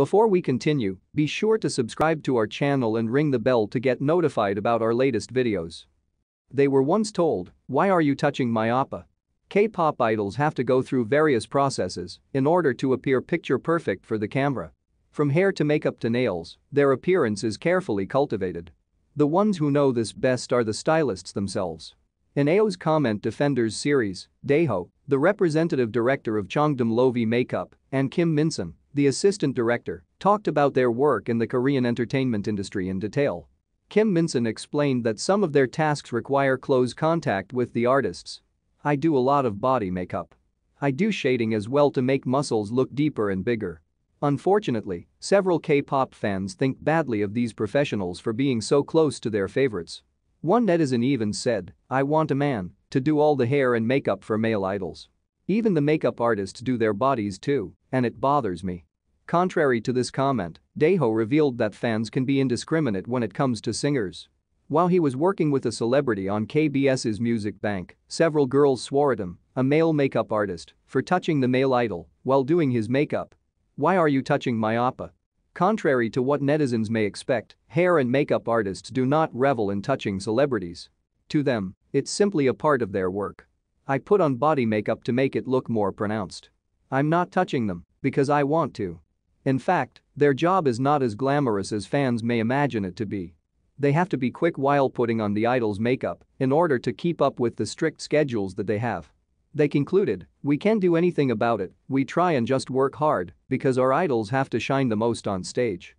Before we continue, be sure to subscribe to our channel and ring the bell to get notified about our latest videos. They were once told, why are you touching my oppa? K-pop idols have to go through various processes in order to appear picture perfect for the camera. From hair to makeup to nails, their appearance is carefully cultivated. The ones who know this best are the stylists themselves. In Ao's Comment Defenders series, Daeho, the representative director of Chongdam Lovi Makeup, and Kim Minson, the assistant director talked about their work in the Korean entertainment industry in detail. Kim Minson explained that some of their tasks require close contact with the artists. I do a lot of body makeup. I do shading as well to make muscles look deeper and bigger. Unfortunately, several K-pop fans think badly of these professionals for being so close to their favorites. One netizen even said, I want a man to do all the hair and makeup for male idols. Even the makeup artists do their bodies too. And it bothers me. Contrary to this comment, Deho revealed that fans can be indiscriminate when it comes to singers. While he was working with a celebrity on KBS's Music Bank, several girls swore at him, a male makeup artist, for touching the male idol while doing his makeup. Why are you touching my oppa? Contrary to what netizens may expect, hair and makeup artists do not revel in touching celebrities. To them, it's simply a part of their work. I put on body makeup to make it look more pronounced. I'm not touching them because I want to. In fact, their job is not as glamorous as fans may imagine it to be. They have to be quick while putting on the idol's makeup in order to keep up with the strict schedules that they have. They concluded, we can't do anything about it, we try and just work hard because our idols have to shine the most on stage.